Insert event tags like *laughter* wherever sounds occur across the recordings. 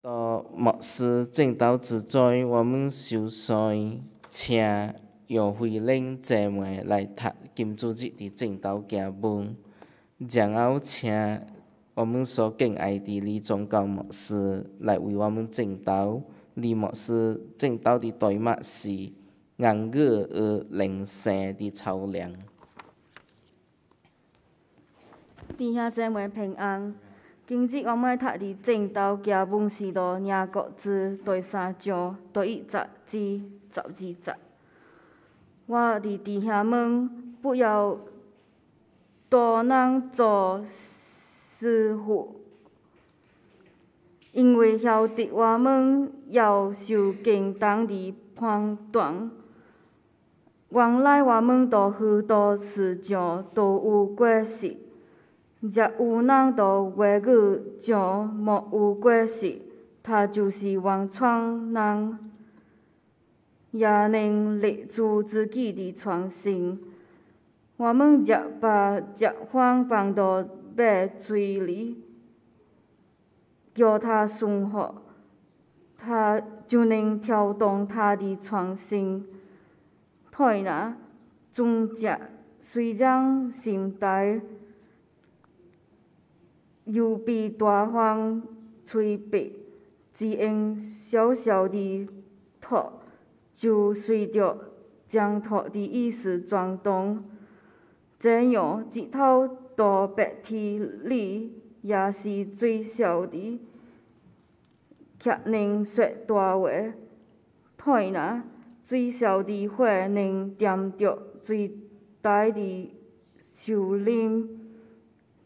到牧师正道之前，我们首先请杨慧玲姐妹来读《金主日》的正道经文，然后请我们所敬爱的李宗教牧师来为我们正道。李牧师正道的题目是《安格尔灵山的草量》。弟兄妹平安。今日我读伫正道交文士路，赢国书第三章第一节至十二节。我伫弟兄们，不要多人做师傅，因为晓得我们要受共同的判断。原来我们都许多事情都有过失。若有人伫话语上莫有过失，他就是原创人，也能立足自己的创新。我们若把食方放到马嘴里，叫它顺服它，就能调动它的创新。佩纳，尊者虽然心大。又被大风吹败，只因小小的托，就随着将托的意思转动。这样一头大白天里也是最小的，却能说大话；偏那最小的，却能点着最大的树林。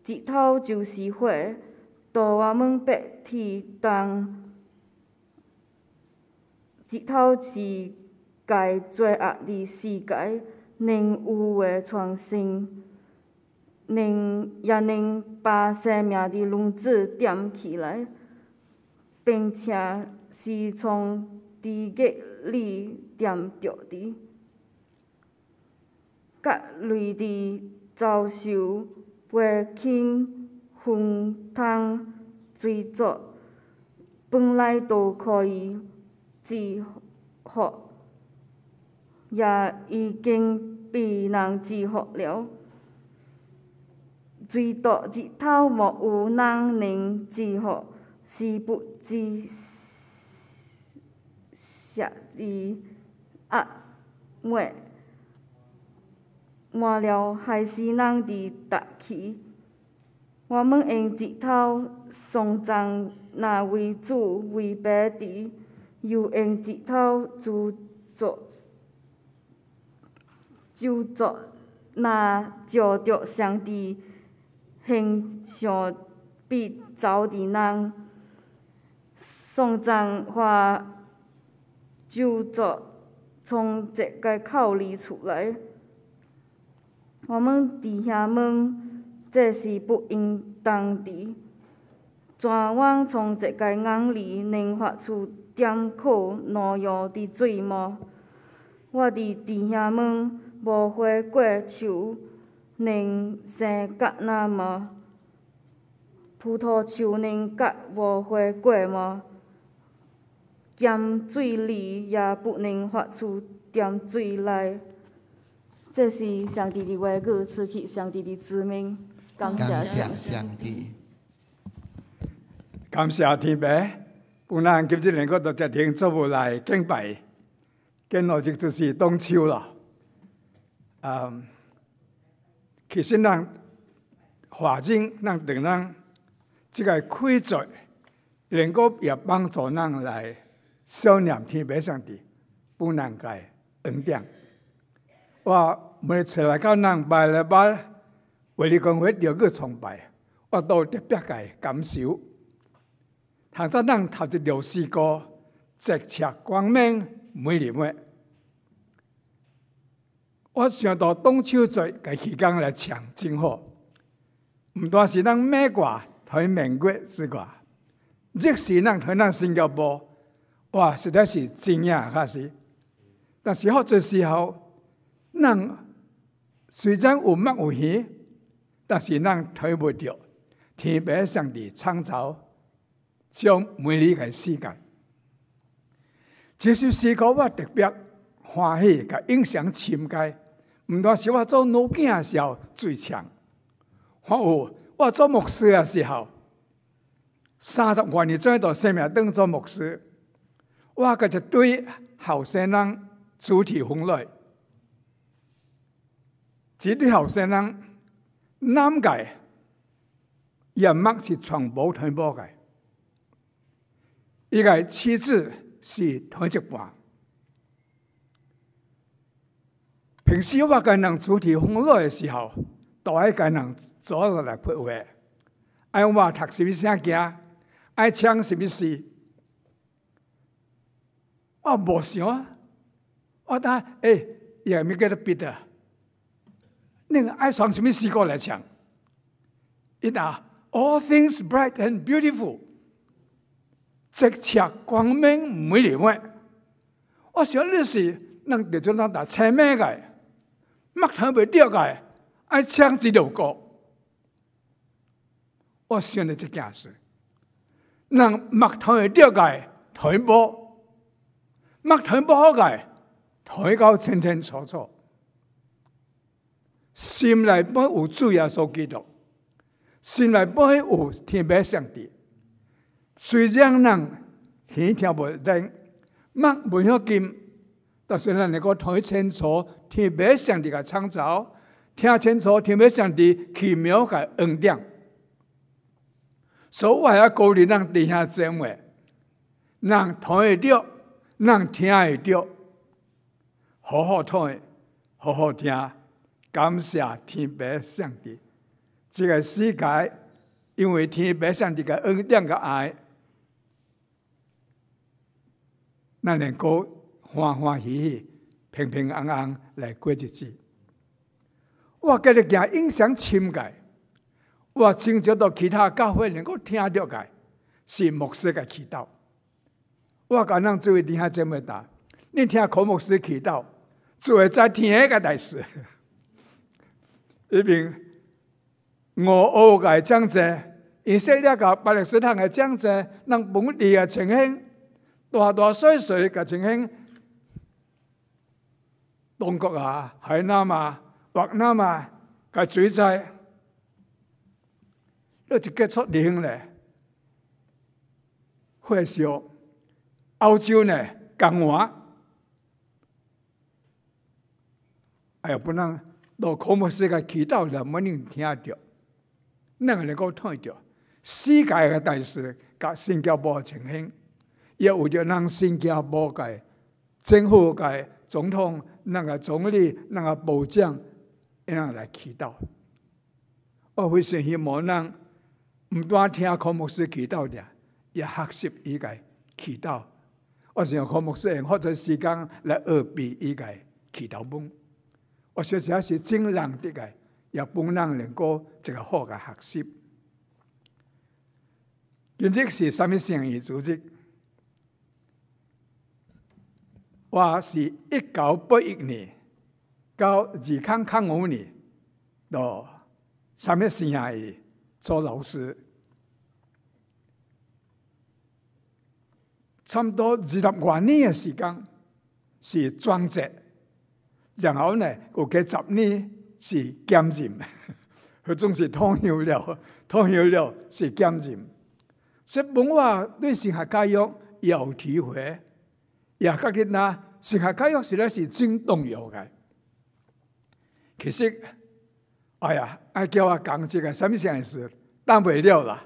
一头就是火，大员们白铁，但一头是该最硬的世界能有的创新，能也能把生命的轮子点起来，并且是从地格里点着的，甲锐利遭受。袂轻分汤追毒，本来都可以治服，也已经被人治服了。追毒之头，莫有人能治服，是不知杀于阿威。换了，害死人的达气！我们用一头送葬那为主，为白的，又用一头猪作、猪作那照着上帝形象被走的人，送葬话猪作从一个口里出来。我们弟兄们，这是不应当的。全往从一个眼里能发出点苦难药的水吗？我的弟兄们无花果树能生甘那么葡萄树，能结无花果吗？咸水里也不能发出点水来。这是上帝的话语，赐给上帝的子民。感谢上帝，感谢天父。不能今日能够到这天做不来敬拜，敬拜就是中秋了。啊，其实让华经让等人，这个开在能够也帮助人来想念天父上帝，不难改恩典。我。每次来到南北嚟把，为你講会兩个崇拜，我都特别嘅感受。唐三藏他就表示個直尺光明，每麗咩？我想到中秋节幾期间来唱，真好。唔單是人美國同美国之外，即使人可能新加坡，哇，实在是惊讶，还是，但是好多时候，人。虽然有目有耳，但是咱睇唔到天平上帝创造咗美丽嘅世界。这首诗歌我特别欢喜，甲印象深刻。毋单是我做老的时候最强，还有我做牧师的时候，三十多年在台生命当做牧师，我嘅一堆后生人主体分类。啲后生人男嘅，也物是全部睇波嘅，依家妻子是睇一半。平时我跟人主題歡樂的时候，都爱跟人組来嚟拍爱我话读啲咩嘢啊？爱唱什么诗。我无想啊！我答：，誒，也没嘅得逼得？那个爱唱什么诗歌来讲 i o u k n all things bright and beautiful。直唱光明美丽话。我想那是那个叫做哪打猜个，麦头未钓个爱唱几首个。我想的这件事，那麦头未钓个，抬波麦头不好个，抬个真真错错。心内边有主也受记录，心内边有天父上帝。虽然人耳听不灵，目没要紧，但是呢，能够听清楚天父上帝嘅创造，听清楚天父上帝奇妙嘅恩典。说话要鼓励人地下真话，人听会到，人听会到，好好听，好好听。感谢天父上帝，这个世界因为天父上帝个恩、两个爱，那能够欢欢喜喜、平平安安来过日子。我今日讲影响深嘅，我今朝到其他教会能够听到嘅是牧师的祈祷。我讲咱做为人还这么大，你听孔牧师祈祷，做在听迄个大事。一边俄欧界战争，以色列甲巴勒斯坦个战争，咱本地个情形，大大细细个情形，中国啊，海南啊、越南啊甲水灾，那就结束零咧，火烧欧洲呢，讲话哎呀，不能。到科莫斯嘅祈祷能不人听着，得到？能够听着。世界嘅大事，甲新加坡嘅情形，要有着咱新加坡界、政府界、总统、那个总理、那个部长，一样来祈祷。我非常希望人毋单听科目斯祈祷的，也学习一个祈祷。我想科目莫用或者时间来二遍一个祈祷文。我说实是真冷啲嘅，也本人能够一个好嘅学习。今日是什么生日？组织？我是一九八一年到二零零五年到什么信仰做老师，差不多二十多年嘅时间是专职。然后呢，有幾十年是謙遜，佢 *laughs* 种是通要了，通要了是监禁。说文本对對学教育有体会，也较得呢升学教育实在是真重要嘅。其实，哎呀，我叫我講這個什麼事，但袂了啦。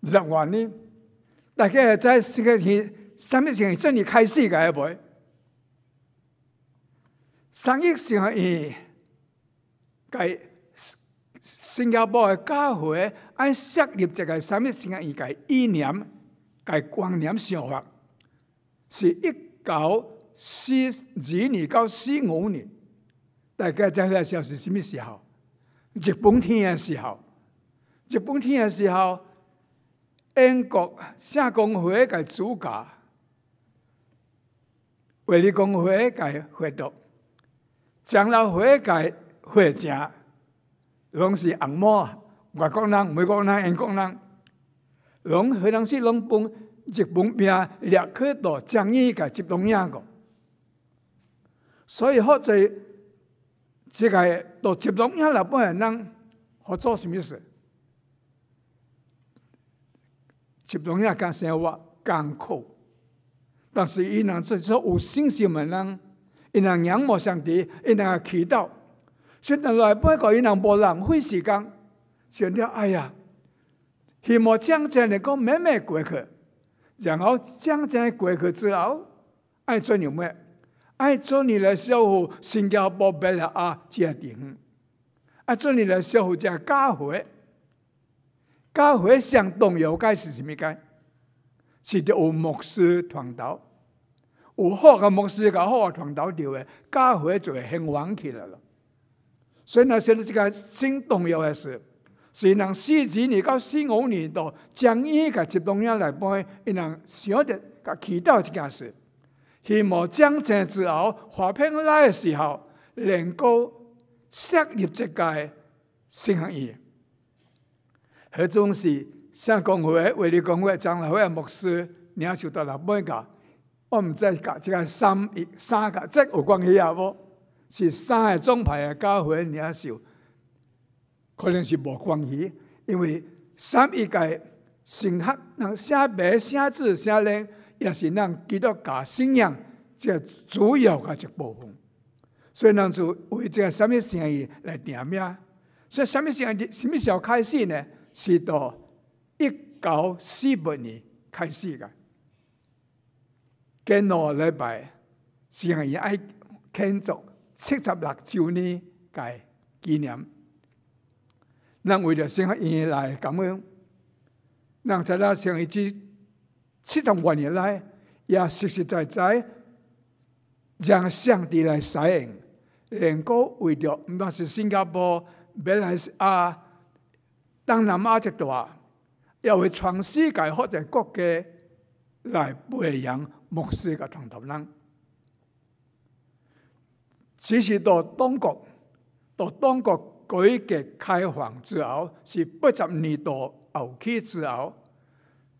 日 *laughs* 話呢，大家在即个天，什麼事正正开始嘅，会袂。三一学院，个新加坡嘅教会按设立一个三一学院嘅意念、伊观念、想法，是一九四二年到四五年，大概在迄个时候是什么时候？日本天嘅时候，日本天嘅时候，英国圣公会嘅主教、卫理公会嘅会读。长老活界会家，拢是红啊。外国人、美国人、英国人，拢可能是拢帮日本兵掠去到将伊个集中营个。所以好在，这个到集中营来帮人，合作什么事？集中营干生活、艰苦，但是伊南做时有信心的人。因人仰慕上帝，因人祈祷。选择来八个，因人无浪费时间。选了，哎呀，希望将将的讲慢慢过去，然后将将过去之后，爱做牛咩？爱做你来守护新加坡白了啊，家庭。啊，做你来守护这家会，家会上动摇该是什么该？是着有牧师传道。有好的牧师，甲好的传道调嘅，教会就会兴旺起来了。所以呢，现在这个真重要嘅事，是人四十年到四五年度，将伊个集中营来帮伊人晓得甲祈祷这件事。希望将正之后，和平来嘅时候，能够设立这个新行业。迄总是向工会、为理工会、将来会嘅牧师，领受到老板教。我毋知甲即个三一三甲即有关系啊无？是三个宗派诶教会领袖，可能是无关系，因为三一届神学人写白写字写咧，也是咱基督教信仰即主要个一部分。所以人就为即个什物生意来定名？所以什物生意什物时候开始呢？是到一九四八年开始的。近两礼拜，上完爱庆祝七十六周年纪念，咱为咗新加坡而來咁在啦上一啲七十五年来，也实实在在让上帝来使用，能够为着毋單是新加坡，来西亚、东南亚一带，也會全世界或者国家来培养。牧师甲传道人，只是到当国，到当国改革开放之后，是八十年代后期之后，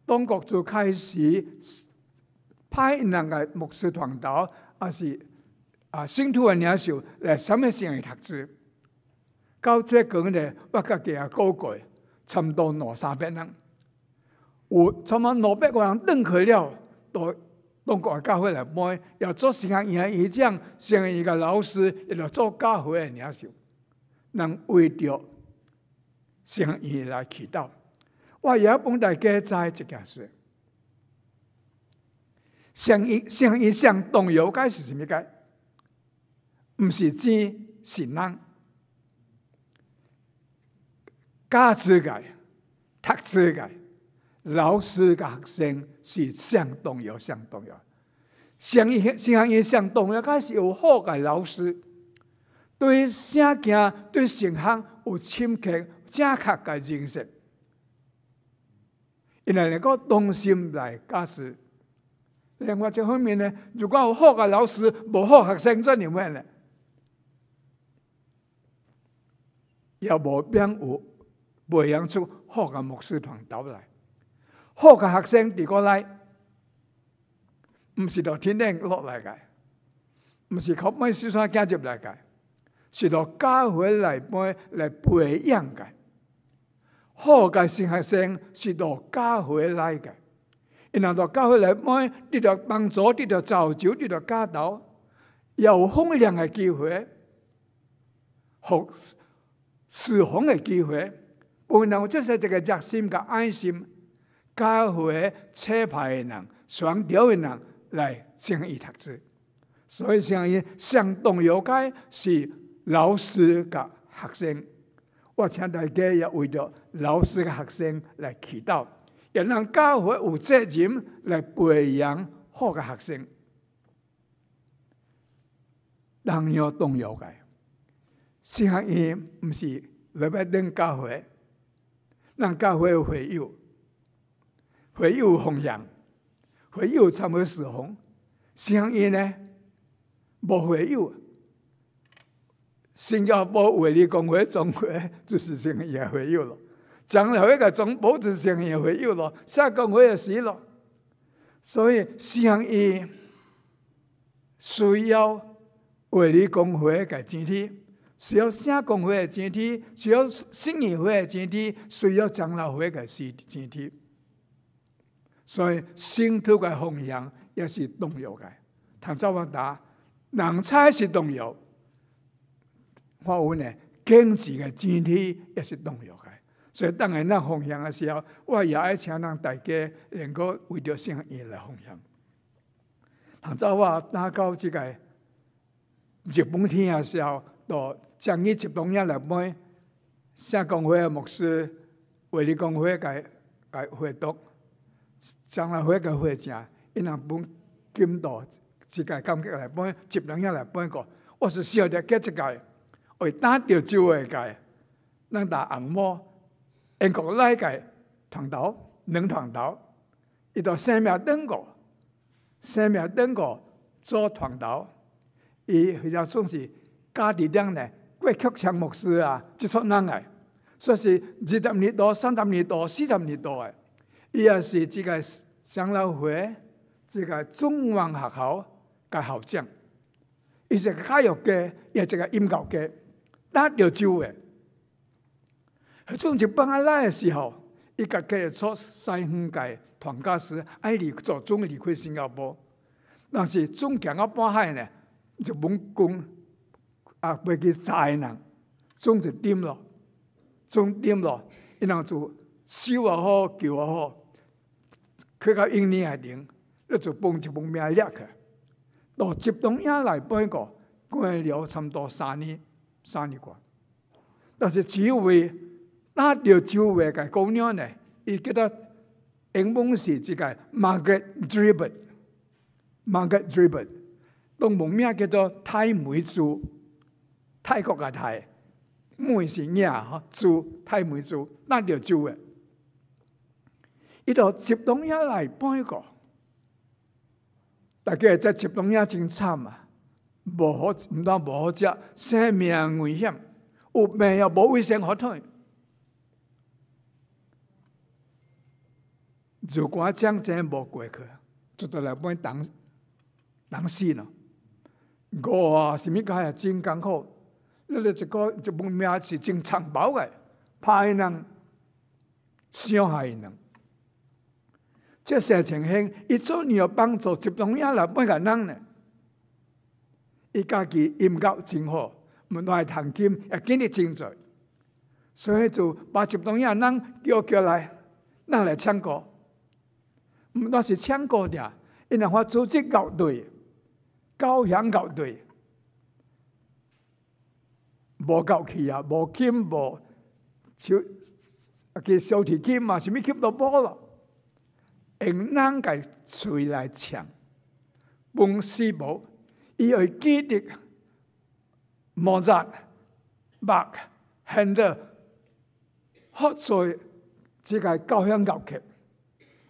当国就开始派人来牧师传道，还是啊信徒嘅领袖嚟什么性嘅读书，到最近咧，我家己也高过，差不多两三百人。有差唔多两百个人认去了，都。中国教会来买，要做时间，伊也一样，像一个老师，伊来做教会的领袖，能为着向伊来祈祷。我也帮大家知一件事：，向伊、向伊、上动摇，该是甚么该？唔是钱，神人，假宗教，读宗教。老师甲学生是相重要、相重要。上一、上一行也相当有。开是有好个老师，对啥件、对行行有深刻、正确个认识，因为能够动心来教书。另外一方面呢，如果有好个老师，无好学生则样咩呢？也无必要有培养出好个牧师团队来。好嘅学生伫过来，唔是度天顶落嚟嘅，唔是靠买书翻家入嚟嘅，是度教会嚟妹嚟培养嘅。好嘅新学生是度教会嚟嘅，因为度教会嚟妹跌到帮助跌到造就跌到教导，有风扬嘅机会，学自控嘅机会，不能这晒一个热心甲爱心。教会车牌的人，选调的人来正义读书，所以正义向动摇街是老师甲学生，我请大家要为着老师甲学生来祈祷，要让教会有责任来培养好个学生，人要动摇街，信仰业不是礼拜天教会，让教会会有。会有弘扬，会有参与死红，新音呢无会有，新加坡活力工会总会就是织性也会有咯，将来会个总组织性也会有咯，下工会也死咯，所以新音需要活力工会的前提，需要社工会的前提，需要新议会的前提，需要长老会的事前提。所以，信土的方向也是动摇的；唐朝万达人才是动摇；我有呢，经济的支撑也是动摇的。所以，当然，咱方向的时候，我也要请人大家能够为着信仰来方向。唐朝我啊，打较即个日本天下的时候，就将伊日本日落尾写工会的牧师为汝工会来来会读。将来回去回城因若本金道即界感觉来本，一两样来分个，我是小着结一界为搭着周围界咱搭红魔因国来界团头两团头，伊着生命中个，生命中个做团头，伊非常总是家己点诶过曲车牧师啊接触人来，说是二十年度三十年度四十年度诶伊也是即个长老会即个中文学校个校长，伊是教育界，也一个音乐界，搭着酒的迄种就帮阿来的时候，伊家己个出西方界团家时，爱离做总离开新加坡，但是总行到半海呢，就猛攻，啊，袂去灾人，总就啉咯，总啉咯，伊人就收也好，救也好。去到印尼海顶，你就蹦一蹦命掠去。到集中营内背过，关了差不多三年，三年过。但是几位那条周围个姑娘呢，伊叫做英文是这个 Margaret Dribbert，Margaret Dribbert，东蒙名叫做泰美族，泰国个泰，母是伢哈族，泰美族那条周围。伊到接冬叶来搬一个，大家系接冬叶真惨啊！无好唔得无好食，生命危险，有病又无卫生好退。如果将天无过去，就到嚟搬当当死咯。我啊，甚物家啊，真艰苦。你哋一个，一命是真惨薄的，怕人伤害人。这些情形伊做呢帮助集中营内每个人呢伊家己音乐真好毋来弹琴也经历真济所以就把集中营的人叫过来咱来唱歌毋但是唱歌尔因若发组织校队交响校队无够气啊无琴无手计小提琴嘛，甚物琴都无咯用咱嘅喙来唱，文思宝，伊会记得莫扎白，行到黑在即个交响乐曲，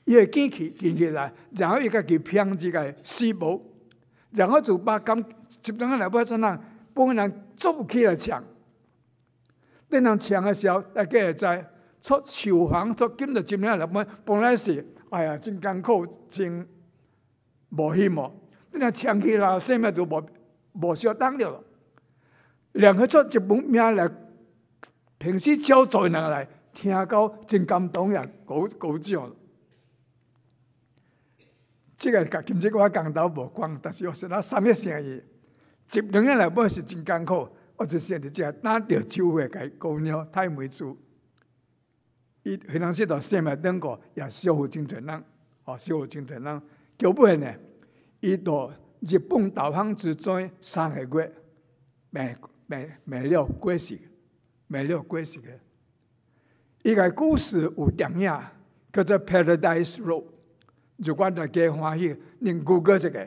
伊会记起记起来，然后伊家己拼即个思宝，然后就把咁接住阿两拨人，半人做起来唱。等人抢的时候，大家会知出朝行出金的接两下两拨，半粒哎呀，真艰苦，真无希望。你若强起啦，生命就无无相当了。亮哥出一本名来，平时少做人来，听到真感动人，高高掌。这个甲今日我讲到无关，但是我说那三物生意，一两个来买是真艰苦，我就想着在那着手会给姑娘太难做。伊平常时在生门中国，也守护精神人，哦，守护精神人。九八年，伊到日本投降之前三个月，买买买了几十个，买了几十个。伊个故事有电影叫做 Paradise Road。如果大家欢喜，恁 g 过一这个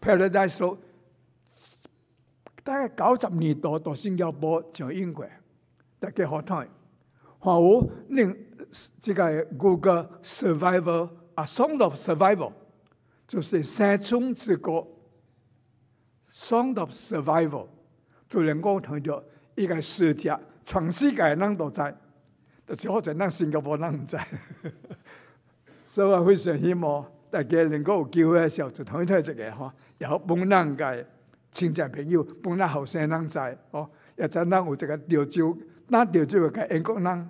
Paradise Road，大概九十年代到新加坡、上英国，大家好睇。好、我令这个 Google Survival A s o n g of Survival，就是山中之歌 s o n g of Survival，就能够睇到一个世界全世界人都在，但是好那新加坡人唔在。*laughs* 所以非常希望大家能够机会的时候，就一个呢個，然后本家亲戚朋友，本家后生人在，哦，也陣間有一个潮州。咱着即个甲英国人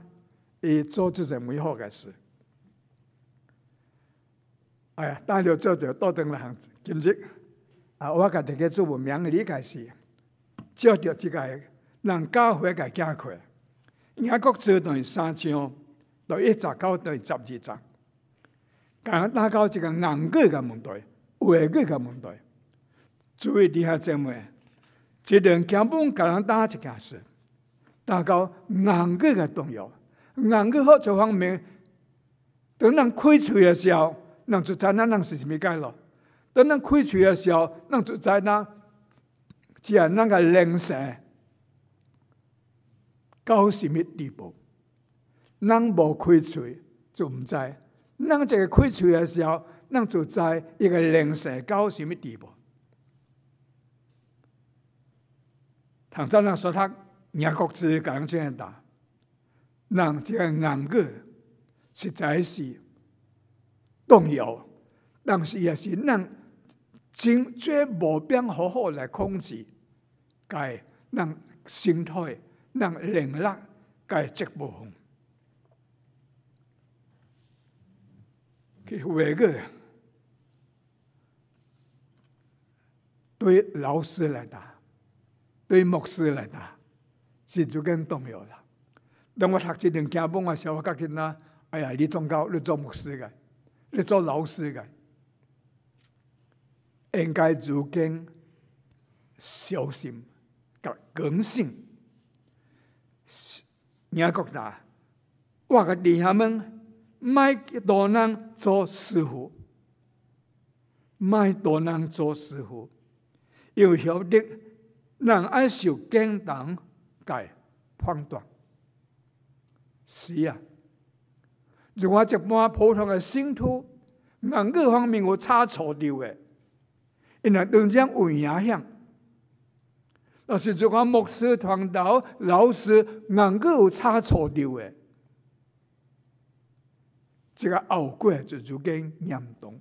伊做即个美好的事哎呀咱着做着倒转来今日啊我甲一个做文明的理解是照着即个人教会甲伊行去诶野国做盾三枪著一十九顿十二十甲人打到一个硬语甲问题话语甲问题注意你遐怎么即段根本甲咱搭一件事大搞硬骨的动摇，硬骨好在方面。等人开嘴的时候，人就知咱那是什么解了。等人开嘴的时候，人就知那，只系那个零食，到什么地步？人无开嘴就唔知。咱一个开嘴的时候，人就知一个零食到什么地步。唐站长说他。人国各自讲这样打，人这个眼格实在是动摇，但是也是能尽最无变好好来控制，该人心态、人人格、该职务。这个对老师来打，对牧师来打。是足够动摇啦！当我读这阵教本啊，小学教经啊，哎呀，你总教，你做牧师个，你做老师个，应该如今小心甲谨慎。你也觉得，我个弟兄们，卖多人做师傅，卖多人做师傅，要晓得人爱受敬重。改判断是啊，如果一般普通的信徒，各方面有差错掉的，因为当浆有影响。若是如果牧师、堂头，老师，各个有差错掉的，这个后果就逐渐严重，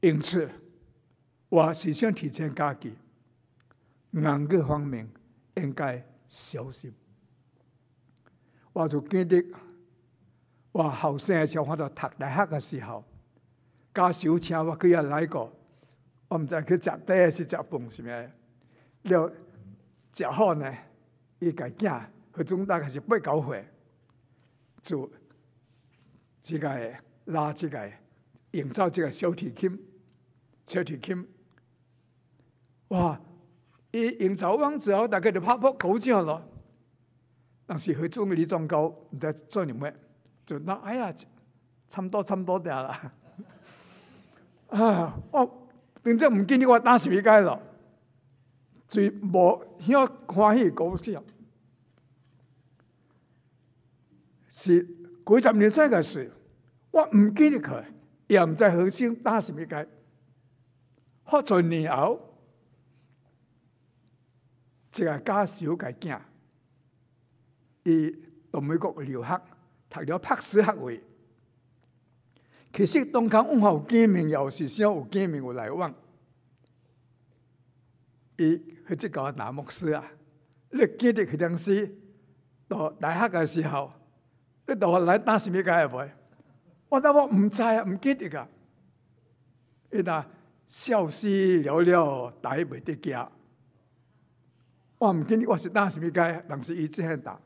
因此。我是想提醒家己人格方面应该小心我就记得我后生诶小可着读大学诶时候甲小车我去遐来过我毋知去食茶抑是食饭是物诶了食好呢伊家囝迄阵大概是八九岁就即个拉即个营造即个小提琴小提琴哇！一用酒香之后，大家就拍拍狗叫了。咯。但是佢中嘅啲宗教唔知做点咩，就那哎呀，差唔多差唔多啲啦。*laughs* 啊！我真正唔見你我打士比街咯，最冇啲欢喜心嘅是幾十年前嘅事。我唔見佢，也唔知何時打士比街，好多年后。一个教小家囝伊到美国留学读了博士学位其实中间阮有见面有时时有见面有来往伊去即个仔拿牧师啊汝记得迄当时大大学的时候汝大学来搭啥物界的袂我搭我毋知啊毋记得啊伊若笑死了了呆袂得惊我唔见，我是当时物街？人是伊即喺度打。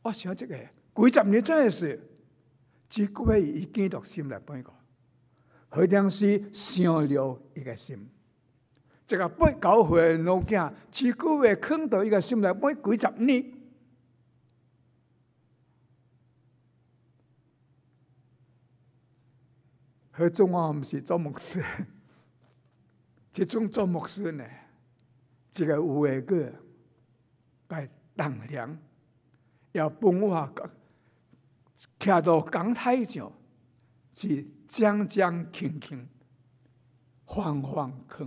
我想即个几十年真系事，只故系已经读心内半个，好当是想了伊个心，一个八九岁老囝，只句话看到伊个心内半几十年，迄中我毋是做牧师。这种做牧师呢，这个有诶个该当量，要本我讲，骑到讲台上是将将轻轻，晃慌坎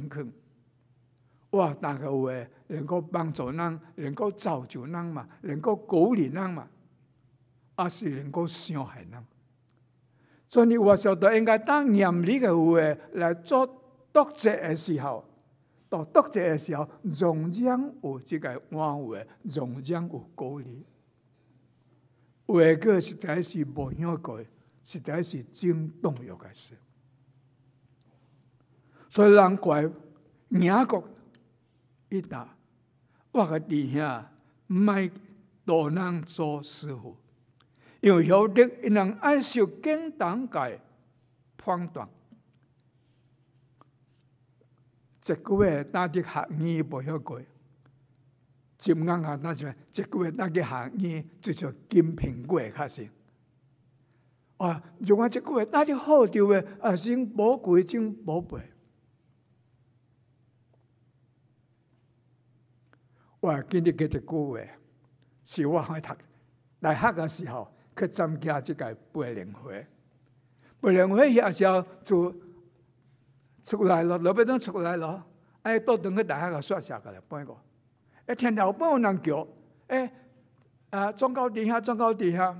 我哇！那个话能够帮助人，能够造就人嘛，能够鼓励人嘛，也是能够伤害人。所以我说，都应该当严厉个话来做。读者的时候，到读者的时候，从将有即个安慰，从将我鼓励，话过实在是不相过，实在是真动要开事。所以难怪英国一打，我个弟兄唔爱多人做师傅，为晓得，人爱受经单界判断。一个月那的学衣不要过，金安啊，那是嘛？这个月那个学衣就叫金苹果开始。啊，如果这个月那的好掉的啊，先宝贵，是宝贝。哇，今日给一句话，是我开读大学的时候，去参加即个八零会，八零会也是要做。出来咯，老爸当出来咯。诶，倒倒去大家个宿舍噶来半个诶，听到有半人叫诶，啊，庄高地下，庄高地下。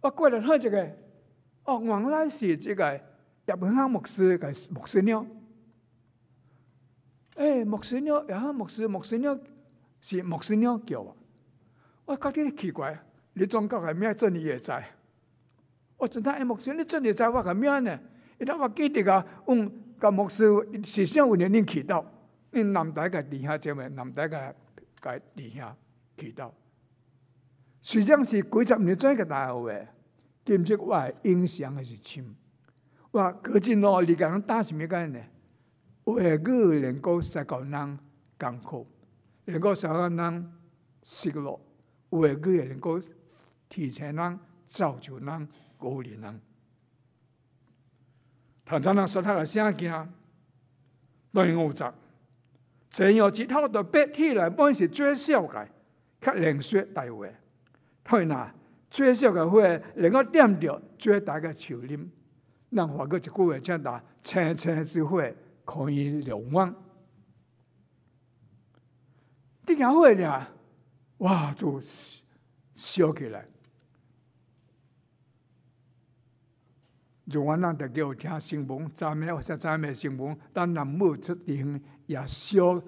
我过来看一个哦，原来是这个日本啊，牧师噶牧师娘。诶，牧师娘，诶，牧师，牧师娘，是牧师娘叫我。我觉着奇怪你庄高噶咩？真你也在，我真当诶，牧师你真你在，我噶咩呢？伊当话记得噶。嗯。甲牧师实际上有人民祈祷，恁南大街地下姐妹、南大甲个地下祈祷。实际上是几十年前个大学诶，兼职话影响还是深。话个只内里讲，干什么个呢？为个能够使国人艰苦，能够使合人失落，为个也能够提前人造就人高励人。唐僧人说他个声惊，奈乌责，正有几套的白天来，本是最烧的，较凉水带话，来。他呐，最烧的花能够点着最大的树林，能画个一句话讲打，青青之花可以燎原。这下话呢，哇，就烧起来。如果咱得叫听新闻，赞美或者赞美新闻，咱若每出地也少，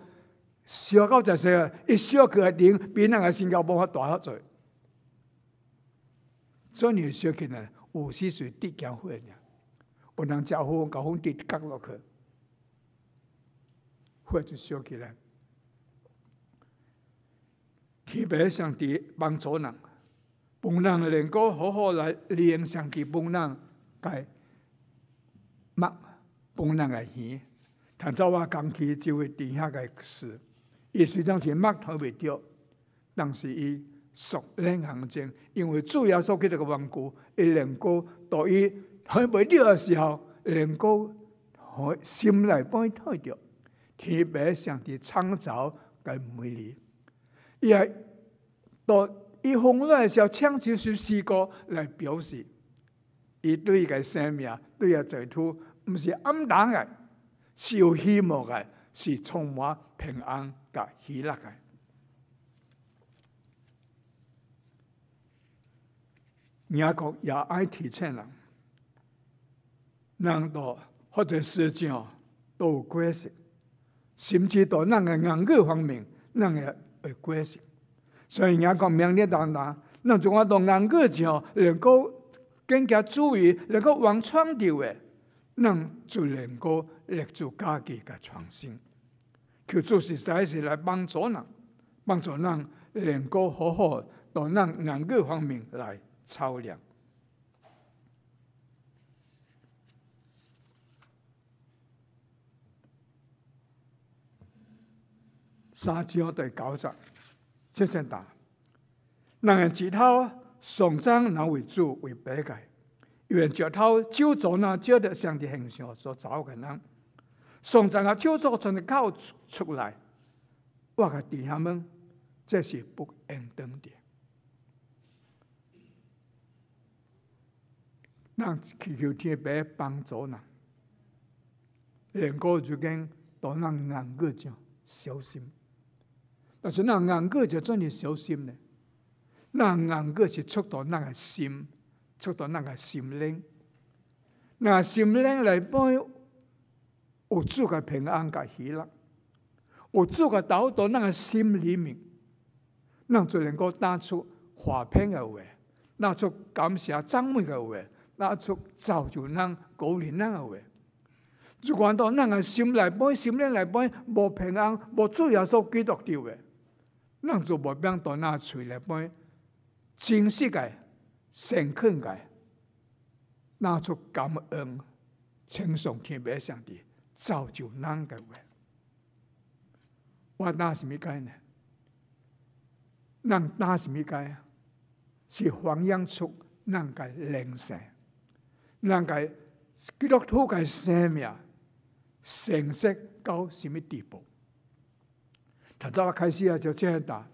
少到在说，一小个点比那个新加坡大好多。做你小起来，有时是跌僵坏的，不能招呼搞哄跌跌落去，坏就小起来。特别上伫帮助人，帮人能够好好来利用上地帮人。盖抹崩人个耳，弹奏我讲起就会底下个事。也是当时抹涂未掉，但是伊熟练行进，因为主要所给这个顽固，伊能够到伊涂未掉的时候，能够用心内帮伊涂掉。天白上的创造更美丽，系到伊红了的时候，唱草首诗歌来表示。伊对伊的生命对伊的前途毋是暗淡的是有希望的是充满平安甲喜乐的人家讲也爱提醒人人道或者思想都有关系甚至都咱的人语方面咱的会关系所以人家讲明日当然咱就讲当人语上能够更加注意能够往创的，位能就能够立足家己的创新。求做实在是来帮助人，帮助人能够好好，到人两个方面来操练。三只在九着，进行打，能源节耗。上山人为主为白界，愿石头、草做呢，照着上帝形象所走的人。上山啊，草做从里口出来，我个弟兄们，这是不应当的。让求天爷帮助呢。人个就跟多难难过就小心，但是那难过就真的小心呢。能硬过是触到那个心，触到那个心灵，那心灵内帮有主个平安个喜乐，有主个导到那个心里面，能就能够打出华平嘅话，拿出感谢赞美嘅话，拿出造就人鼓励人嘅话。如果到那个心嚟帮心灵嚟帮无平安无主耶稣基督的话，人就冇变到那嘴来帮。珍惜个、深刻个，拿出感恩，称颂天父上帝，造就人个话，我拿什么改呢？咱拿什么改啊？是弘扬出人个灵性，人个基督徒个生命，成熟到什么地步？从早开始啊，就这样打。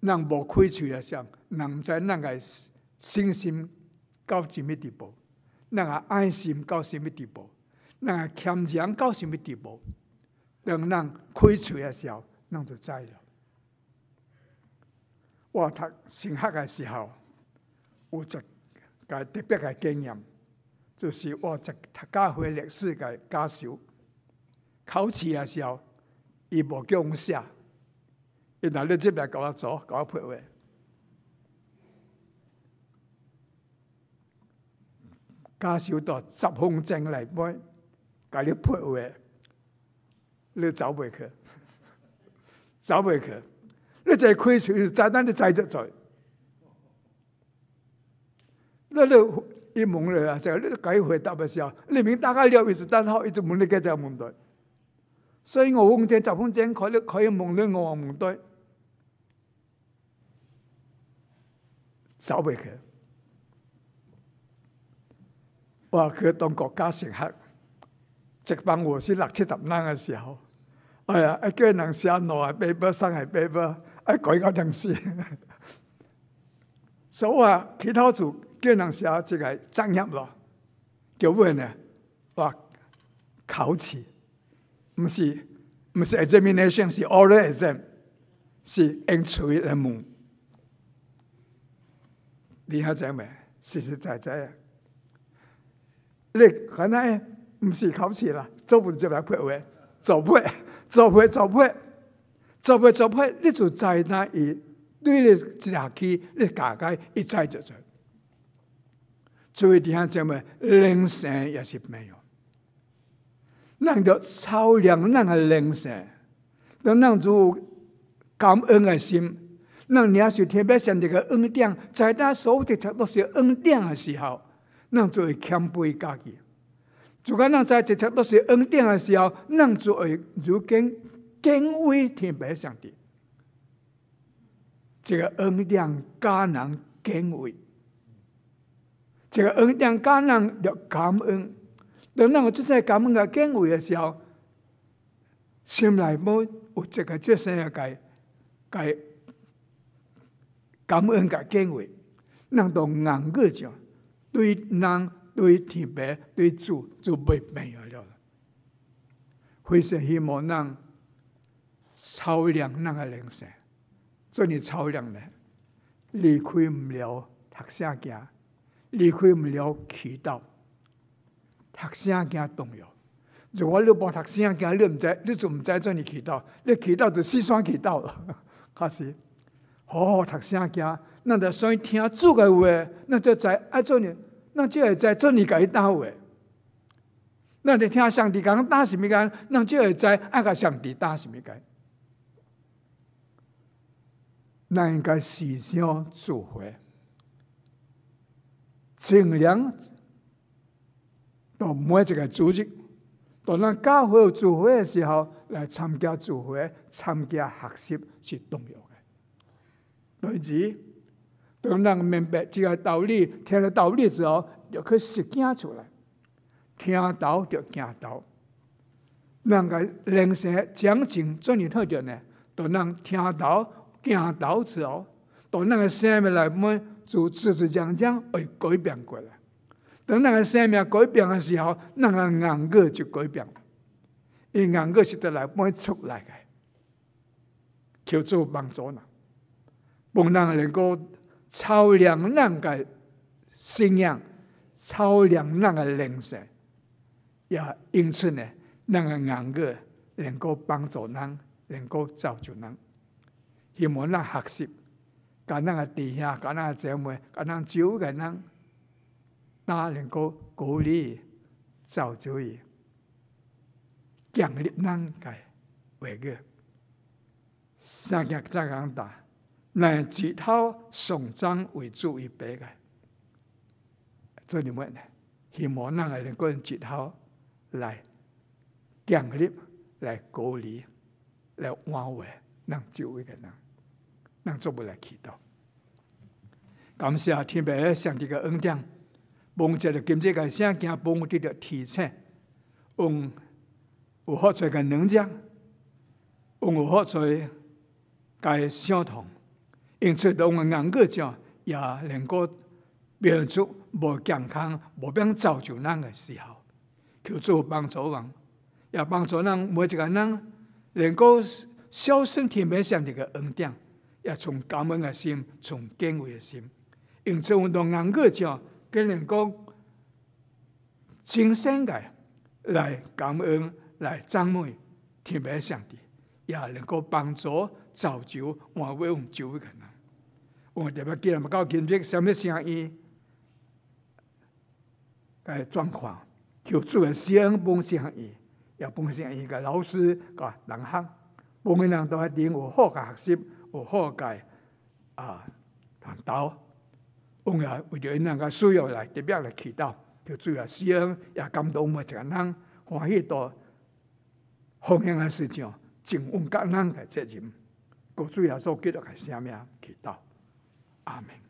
人无开喙的时候，人毋知人个心心到什么地步，人个爱心到什么地步，人个谦让到什么地步。等人开喙的时候，人就知了。我读上学的时候，有一个特别的经验，就是我读教会历史的教授，考试的时候，伊无叫阮写。然後你即刻搞一組，搞一配位，加少多十空井嚟幫，搞你配位，你走未去，走俾去，你就亏损，单单你製造罪，你你一问你啊，就你改回打时候，你明大家位是单單伊就问你嘅就问对。所以我控制執空可以可以问你我話问對。走袂去，话佢当国家食客，食饭和书六七十蚊嘅时候，哎呀，一叫人写诺啊 paper，上海 paper，一改个东西。*laughs* 所以话，其他组叫人写即系真一咯，叫咩呢？话考试，唔是唔是 examination，是 oral exam，是 enjoy m 你想怎么？实实在在啊！你可能哎，是考试啦，做文就来开画做画做画做画做会，做会，你就在那一对，你一学期，你大概一再就做。以理想怎么？人生也是没有，能够操量那个人生，能让出感恩的心。那也是天别上帝的恩典，在他所一切都是恩典的时候，那就会谦卑家己；，就果那在一切都是恩典的时候，那就会如今敬畏天父上帝。这个恩典加人敬畏，这个恩典加人要感恩。等到我这些感恩的敬畏的时候，心内有这个这些要改改。感恩甲敬畏，人都硬个上，对人对天白对主就被埋下了。非常希望人超量那个人生，做你超量的，离开不了读圣经，离开不了祈祷，读圣经重要。如果你不读圣经，你唔知，你就唔知做你祈祷，你祈祷就四双祈祷了，*laughs* 确实。好好读圣经，那就所以听主的话，那就在在做里，那就会在做里该叨话。那你听上帝讲叨是咪讲，那就会在爱个上帝叨是咪讲。那应该时常聚会，尽量到每一个组织，到咱教会聚会的时候来参加聚会，参加学习是重要。本子，当人明白这个道理，听了道理之后，要去实践出来。听到就行到，人个人生将情转你特点呢，就人听到、行到之后，到那个生命内部就次次讲讲，会改变过来。等那个生命改变的时候，那个人格就改变。伊人格是得内部出来的，求助帮助呢。不能能够超量人的信仰，超量人的灵性，也因此呢人的眼骨，能够帮助人，能够造就人。希望咱学习，跟咱个弟兄，跟咱个姐妹，跟咱主个人，那能够鼓励造就伊，建立人的伟个，信仰再更大。来节孝崇章为主，一辈个，做点乜呢？希望能系两个人节孝来，建立来鼓励、来安慰，能周围个人，能做不来祈祷。感谢天父上帝嘅恩典，帮助了今次嘅圣经，帮助啲嘅题材，嗯，有好多个能量，嗯，有好多该相同。用这动个眼光上，也能够现出无健康、无病造就咱诶时候，去做帮助人，也帮助人每一个人能够孝顺天马上的恩典，也从感恩的心，从敬畏的心，用这动眼光上，更能够真心的来感恩、来赞美天面上帝，也能够帮助造就挽回周救个人。我特别记得，唔搞兼职，什么生意？该状况叫做先帮生意，也帮生意个老师，个人行，我们人都喺点有好嘅学习，有好嘅啊，祈祷。我为着因人家需要来，特别来祈祷。叫做啊，先也感动每一个人，欢喜到方向嘅事情，尽我囝个人责任。个主要做叫多嘅生命祈祷。Amen.